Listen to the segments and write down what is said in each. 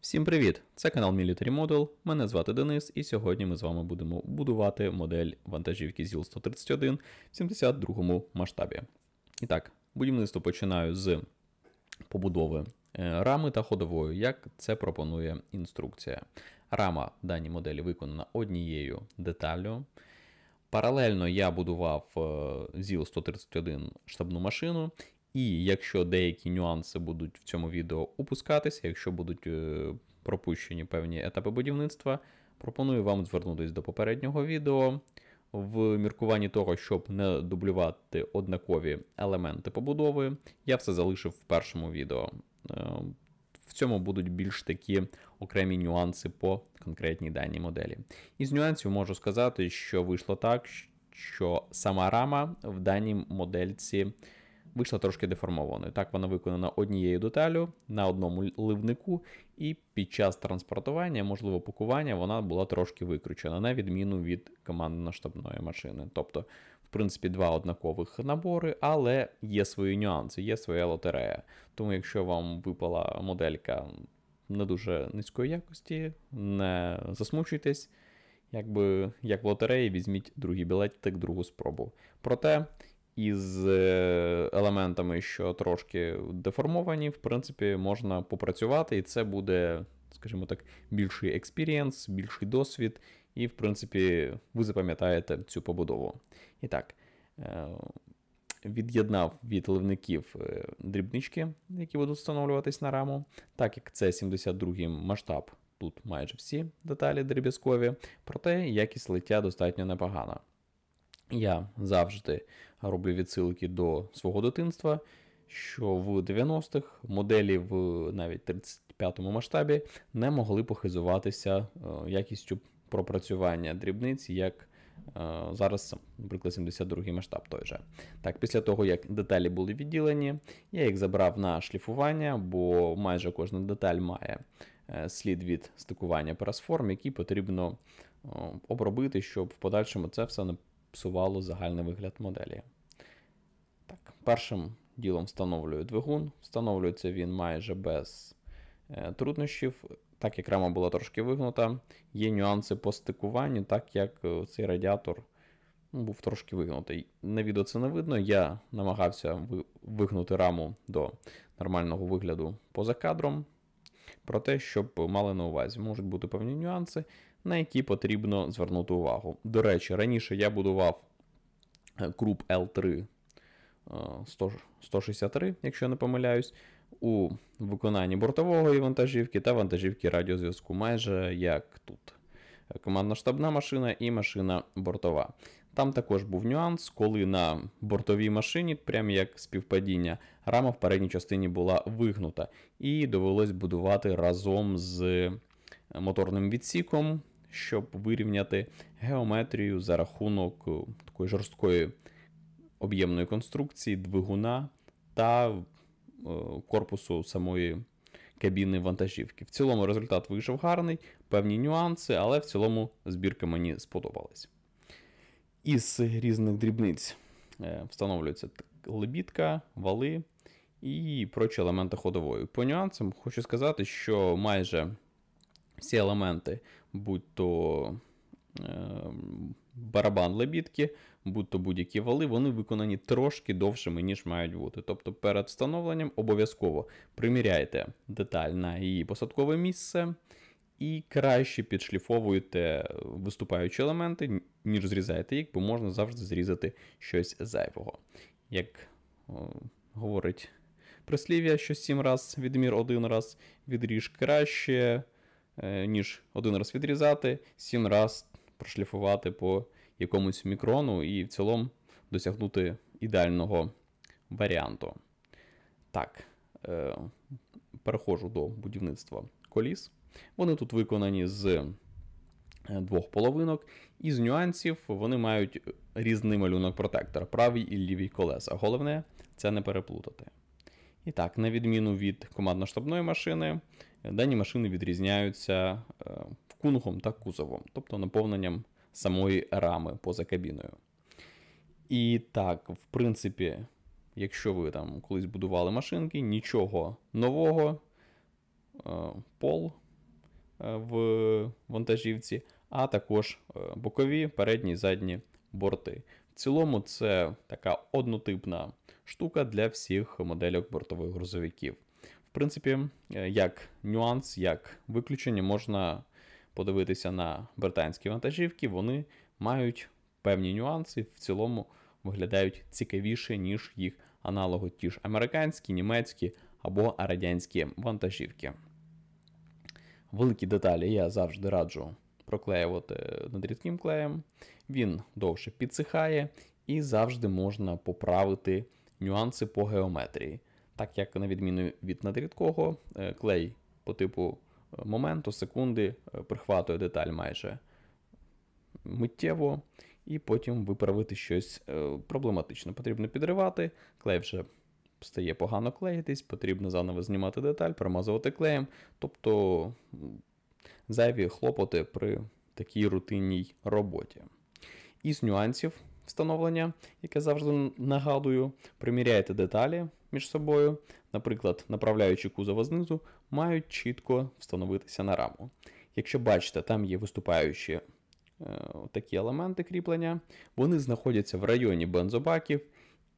Всім привіт! Це канал Military Model. Мене звати Денис, і сьогодні ми з вами будемо будувати модель вантажівки ЗІЛ-131 в 72-му масштабі. І так, будівництво починаю з побудови е, рами та ходової, як це пропонує інструкція. Рама даній моделі виконана однією деталлю. Паралельно я будував е, ЗІЛ-131 штабну машину, і якщо деякі нюанси будуть в цьому відео опускатися, якщо будуть е, пропущені певні етапи будівництва, пропоную вам звернутися до попереднього відео в міркуванні того, щоб не дублювати однакові елементи побудови, я все залишив в першому відео. Е, в цьому будуть більш такі окремі нюанси по конкретній даній моделі. Із нюансів можу сказати, що вийшло так, що сама рама в даній модельці вийшла трошки деформованою. Так, вона виконана однією деталю на одному ливнику, і під час транспортування, можливо, пакування, вона була трошки викручена, на відміну від командно-штабної машини. Тобто, в принципі, два однакових набори, але є свої нюанси, є своя лотерея. Тому, якщо вам випала моделька не дуже низької якості, не засмучуйтесь. Якби як в лотереї, візьміть другий білетик, другу спробу. Проте із е, елементами, що трошки деформовані, в принципі, можна попрацювати, і це буде, скажімо так, більший експірієнс, більший досвід, і, в принципі, ви запам'ятаєте цю побудову. І так. Е, від'єднав від ливників е, дрібнички, які будуть встановлюватись на раму. Так як це 72-й масштаб, тут майже всі деталі дріб'язкові, проте якість лиття достатньо непогана. Я завжди роблю відсилки до свого дитинства, що в 90-х моделі в навіть 35-му масштабі не могли похизуватися е, якістю пропрацювання дрібниць, як е, зараз, наприклад, 72-й масштаб той же. Так, після того, як деталі були відділені, я їх забрав на шліфування, бо майже кожна деталь має е, слід від стикування пересформ, які потрібно обробити, щоб в подальшому це все не псувало загальний вигляд моделі. Так, Першим ділом встановлюю двигун. Встановлюється він майже без е, труднощів. Так як рама була трошки вигнута, є нюанси по стикуванню, так як е, цей радіатор ну, був трошки вигнутий. На відео це не видно. Я намагався вигнути раму до нормального вигляду поза кадром. Про те, щоб мали на увазі, можуть бути певні нюанси на які потрібно звернути увагу. До речі, раніше я будував е, круп L3 163, е, якщо я не помиляюсь, у виконанні бортової вантажівки та вантажівки радіозв'язку, майже як тут. Командно-штабна машина і машина бортова. Там також був нюанс, коли на бортовій машині, прямо як співпадіння, рама в передній частині була вигнута, і довелось будувати разом з моторним відсіком, щоб вирівняти геометрію за рахунок е, такої жорсткої об'ємної конструкції, двигуна та е, корпусу самої кабіни вантажівки. В цілому результат вийшов гарний, певні нюанси, але в цілому збірки мені сподобались. Із різних дрібниць е, встановлюється лебідка, вали і прочі елементи ходової. По нюансам хочу сказати, що майже всі елементи, будь то е, барабан лебідки, будь то будь-які вали, вони виконані трошки довшими, ніж мають бути. Тобто перед встановленням обов'язково приміряйте деталь на її посадкове місце. І краще підшліфовуєте виступаючі елементи, ніж зрізаєте їх, бо можна завжди зрізати щось зайвого. Як о, е, говорить прислів'я, що сім раз відмір один раз відріж краще Е, ніж один раз відрізати, сім раз прошліфувати по якомусь мікрону і в цілому досягнути ідеального варіанту. Так, е, переходжу до будівництва коліс. Вони тут виконані з е, двох половинок, і з нюансів вони мають різний малюнок протектора, правий і лівий колеса. Головне це не переплутати. І так, на відміну від командно-штабної машини, Дані машини відрізняються е, кунгом та кузовом, тобто наповненням самої рами поза кабіною. І так, в принципі, якщо ви там колись будували машинки, нічого нового, е, пол е, в вантажівці, а також бокові, передні і задні борти. В цілому, це така однотипна штука для всіх модельок бортових грузовиків принципі, е, як нюанс, як виключення, можна подивитися на британські вантажівки. Вони мають певні нюанси, в цілому виглядають цікавіше, ніж їх аналоги, ті ж американські, німецькі або радянські вантажівки. Великі деталі я завжди раджу проклеювати над рідким клеєм. Він довше підсихає і завжди можна поправити нюанси по геометрії так як, на відміну від надрідкого, е, клей по типу е, моменту, секунди е, прихватує деталь майже миттєво, і потім виправити щось проблематично. Потрібно підривати, клей вже стає погано клеїтись, потрібно заново знімати деталь, промазувати клеєм. Тобто зайві хлопоти при такій рутинній роботі. Із нюансів встановлення, яке завжди нагадую, приміряйте деталі, між собою, наприклад, направляючи кузова знизу, мають чітко встановитися на раму. Якщо бачите, там є виступаючі е, такі елементи кріплення, вони знаходяться в районі бензобаків,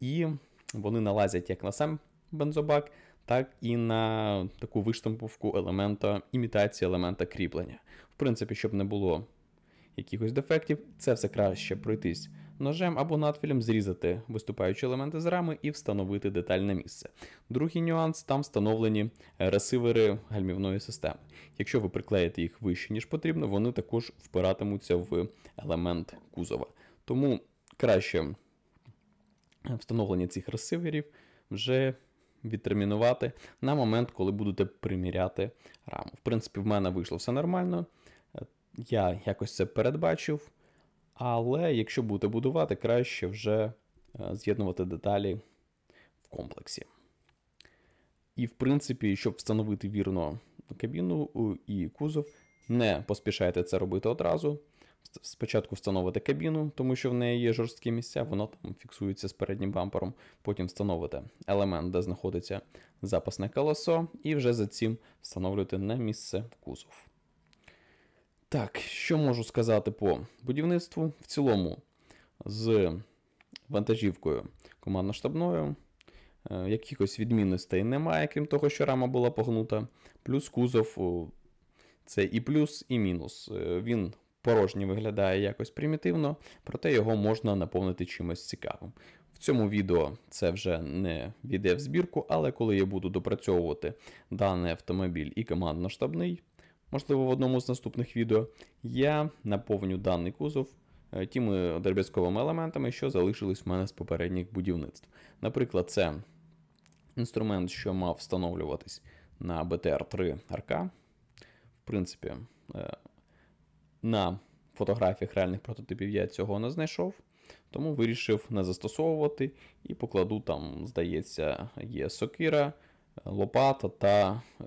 і вони налазять як на сам бензобак, так і на таку виштамповку елемента імітації елемента кріплення. В принципі, щоб не було якихось дефектів, це все краще пройтись ножем або надфілем зрізати виступаючі елементи з рами і встановити детальне місце. Другий нюанс там встановлені е, ресивери гальмівної системи. Якщо ви приклеїте їх вище, ніж потрібно, вони також впиратимуться в елемент кузова. Тому краще встановлення цих ресиверів вже. Відтермінувати на момент, коли будете приміряти раму. В принципі, в мене вийшло все нормально. Е, я якось це передбачив, але якщо буде будувати, краще вже е, з'єднувати деталі в комплексі. І, в принципі, щоб встановити вірно кабіну і кузов, не поспішайте це робити одразу. Спочатку встановите кабіну, тому що в неї є жорсткі місця, воно там фіксується з переднім бампером. Потім встановити елемент, де знаходиться запасне колесо, і вже за цим встановлюєте на місце кузов. Так, що можу сказати по будівництву? В цілому з вантажівкою командно-штабною. Е, якихось відмінностей немає, крім того, що рама була погнута. Плюс кузов це і плюс, і мінус. Е, він порожній виглядає якось примітивно, проте його можна наповнити чимось цікавим. В цьому відео це вже не війде в збірку, але коли я буду допрацьовувати даний автомобіль і командно-штабний можливо, в одному з наступних відео, я наповню даний кузов е, тими дріб'язковими елементами, що залишились в мене з попередніх будівництв. Наприклад, це інструмент, що мав встановлюватись на БТР-3 РК. В принципі, е, на фотографіях реальних прототипів я цього не знайшов, тому вирішив не застосовувати і покладу там, здається, є сокира, лопата та. Е,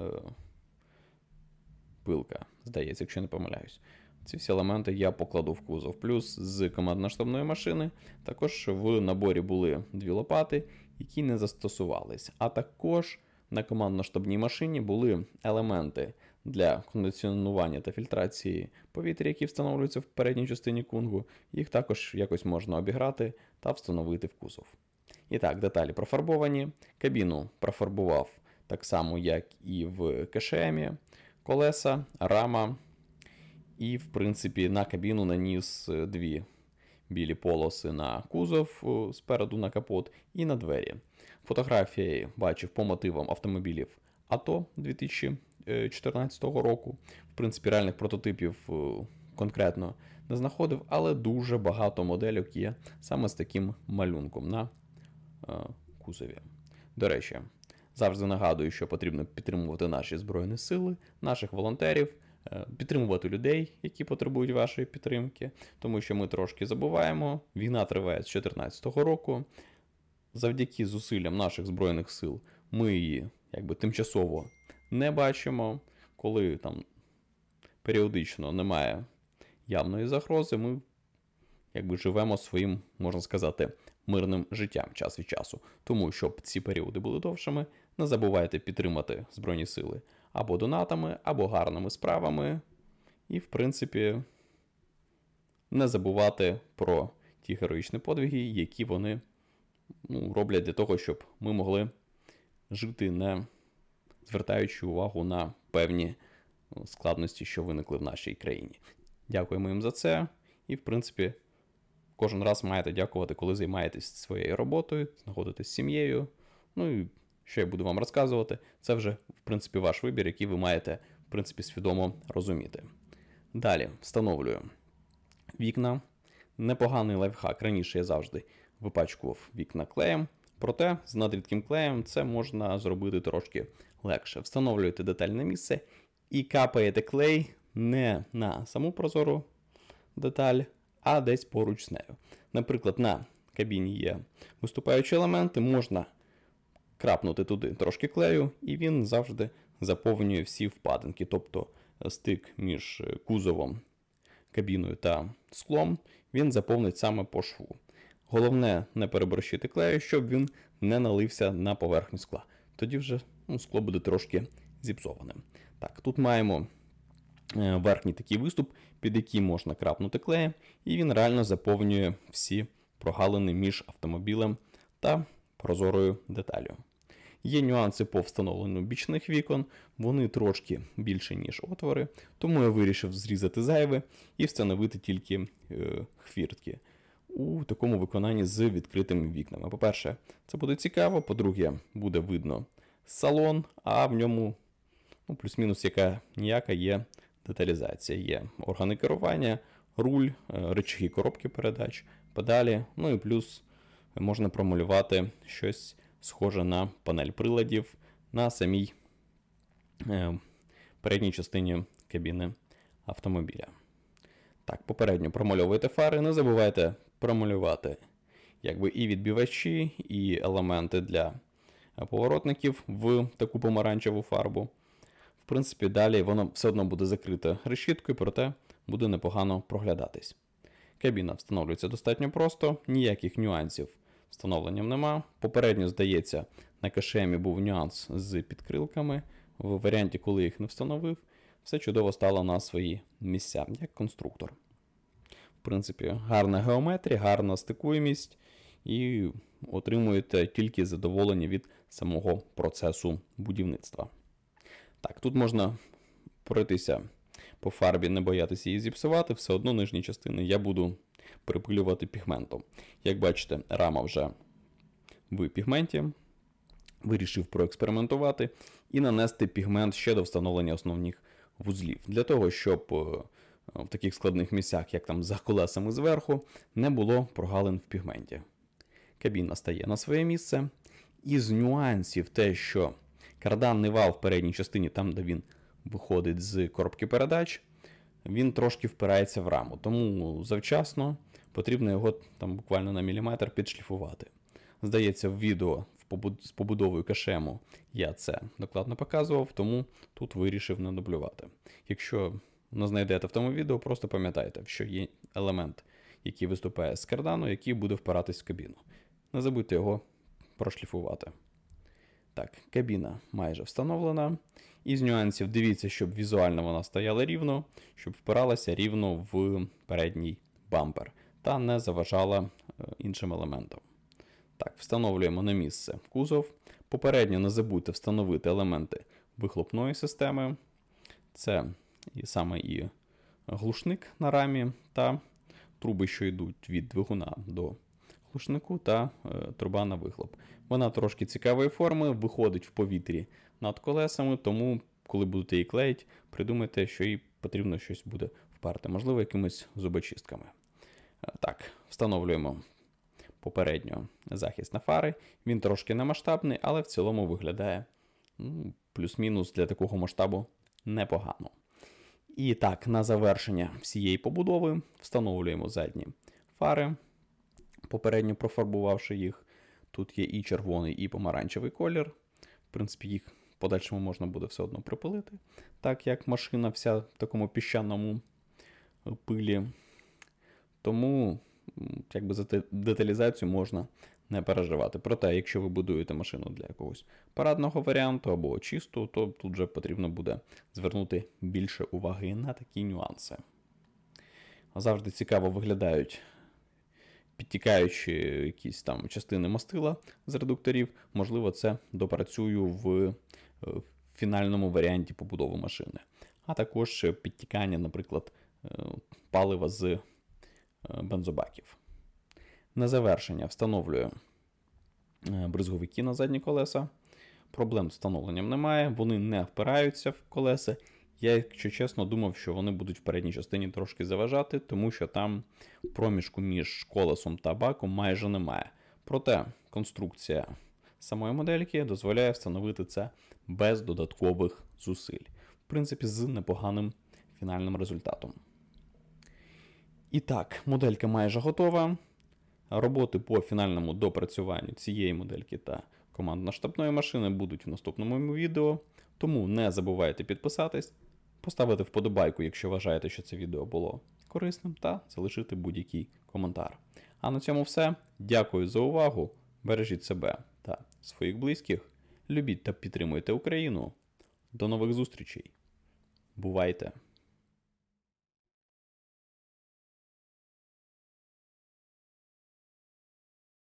пилка, здається, якщо не помиляюсь. Ці всі елементи я покладу в кузов. Плюс з командно-штабної машини також в наборі були дві лопати, які не застосувались. А також на командно-штабній машині були елементи для кондиціонування та фільтрації повітря, які встановлюються в передній частині кунгу. Їх також якось можна обіграти та встановити в кузов. І так, деталі профарбовані. Кабіну профарбував так само, як і в кешемі колеса, рама. І, в принципі, на кабіну наніс е, дві білі полоси на кузов е, спереду на капот і на двері. Фотографії бачив по мотивам автомобілів АТО 2014 е, року. В принципі, реальних прототипів конкретно не знаходив, але дуже багато модельок є саме з таким малюнком на кузові. До речі. Завжди нагадую, що потрібно підтримувати наші збройні сили, наших волонтерів, е, підтримувати людей, які потребують вашої підтримки, тому що ми трошки забуваємо. Війна триває з 2014 року. Завдяки зусиллям наших збройних сил ми її якби тимчасово не бачимо. Коли там періодично немає явної загрози, ми якби живемо своїм, можна сказати, мирним життям час від часу. Тому щоб ці періоди були довшими, не забувайте підтримати Збройні Сили або донатами, або гарними справами. І, в принципі, не забувати про ті героїчні подвиги, які вони ну, роблять для того, щоб ми могли жити, не звертаючи увагу на певні ну, складності, що виникли в нашій країні. Дякуємо їм за це. І, в принципі, кожен раз маєте дякувати, коли займаєтесь своєю роботою, знаходитесь з сім'єю. ну і що я буду вам розказувати, це вже, в принципі, ваш вибір, який ви маєте, в принципі, свідомо розуміти. Далі встановлюю вікна. Непоганий лайфхак. Раніше я завжди випачкував вікна клеєм, проте з надрідким клеєм це можна зробити трошки легше. Встановлюєте детальне місце і капаєте клей не на саму прозору деталь, а десь поруч з нею. Наприклад, на кабіні є виступаючі елементи, можна крапнути туди трошки клею, і він завжди заповнює всі впадинки, тобто е, стик між е, кузовом, кабіною та склом, він заповнить саме по шву. Головне не переборщити клею, щоб він не налився на поверхню скла. Тоді вже ну, скло буде трошки зіпсованим. Так, тут маємо е, верхній такий виступ, під який можна крапнути клеєм, і він реально заповнює всі прогалини між автомобілем та прозорою деталю. Є нюанси по встановленню бічних вікон, вони трошки більше, ніж отвори, тому я вирішив зрізати зайве і встановити тільки е, хвіртки у такому виконанні з відкритими вікнами. По-перше, це буде цікаво, по-друге, буде видно салон, а в ньому ну, плюс-мінус яка ніяка є деталізація, є органи керування, руль, е, речові коробки передач, педалі, ну і плюс можна промалювати щось схожа на панель приладів на самій е, передній частині кабіни автомобіля. Так, попередньо промальовуйте фари, не забувайте промалювати якби і відбівачі, і елементи для поворотників в таку помаранчеву фарбу. В принципі, далі воно все одно буде закрите решіткою, проте буде непогано проглядатись. Кабіна встановлюється достатньо просто, ніяких нюансів встановленням нема. Попередньо, здається, на кашемі був нюанс з підкрилками. В варіанті, коли їх не встановив, все чудово стало на свої місця, як конструктор. В принципі, гарна геометрія, гарна стикуємість, і отримуєте тільки задоволення від самого процесу будівництва. Так, тут можна пройтися по фарбі, не боятися її зіпсувати, все одно нижні частини я буду припилювати пігментом. Як бачите, рама вже в пігменті. Вирішив проекспериментувати і нанести пігмент ще до встановлення основних вузлів, для того, щоб е, в таких складних місцях, як там за колесами зверху, не було прогалин в пігменті. Кабіна стає на своє місце. І з нюансів те, що карданний вал в передній частині, там, де він виходить з коробки передач, він трошки впирається в раму. Тому завчасно потрібно його там буквально на міліметр підшліфувати. Здається, в відео з побудовою кашему я це докладно показував, тому тут вирішив не дублювати. Якщо не знайдете в тому відео, просто пам'ятайте, що є елемент, який виступає з кардану, який буде впиратись в кабіну. Не забудьте його прошліфувати. Так, кабіна майже встановлена. Із нюансів дивіться, щоб візуально вона стояла рівно, щоб впиралася рівно в передній бампер та не заважала е, іншим елементам. Так, встановлюємо на місце кузов. Попередньо не забудьте встановити елементи вихлопної системи. Це і саме і глушник на рамі та труби, що йдуть від двигуна до глушнику та е, труба на вихлоп. Вона трошки цікавої форми, виходить в повітрі над колесами, тому, коли будете її клеїти, придумайте, що їй потрібно щось буде впарти, можливо, якимись зубочистками. Е, так, встановлюємо попередньо захист на фари. Він трошки немасштабний, але в цілому виглядає ну, плюс-мінус для такого масштабу непогано. І так, на завершення всієї побудови встановлюємо задні фари попередньо профарбувавши їх. Тут є і червоний, і помаранчевий колір. В принципі, їх в подальшому можна буде все одно припилити, так як машина вся в такому піщаному е, пилі. Тому, якби за деталізацію можна не переживати. Проте, якщо ви будуєте машину для якогось парадного варіанту або чисту, то тут вже потрібно буде звернути більше уваги на такі нюанси. Завжди цікаво виглядають підтікаючи якісь там частини мастила з редукторів, можливо, це допрацюю в е, фінальному варіанті побудови машини. А також підтікання, наприклад, е, палива з е, бензобаків. На завершення встановлюю бризговики на задні колеса. Проблем з встановленням немає, вони не впираються в колеса я, якщо чесно, думав, що вони будуть в передній частині трошки заважати, тому що там проміжку між колесом та баком майже немає. Проте конструкція самої модельки дозволяє встановити це без додаткових зусиль. В принципі, з непоганим фінальним результатом. І так, моделька майже готова. Роботи по фінальному допрацюванню цієї модельки та командно-штабної машини будуть в наступному відео. Тому не забувайте підписатись поставити вподобайку, якщо вважаєте, що це відео було корисним, та залишити будь-який коментар. А на цьому все. Дякую за увагу. Бережіть себе та своїх близьких. Любіть та підтримуйте Україну. До нових зустрічей. Бувайте!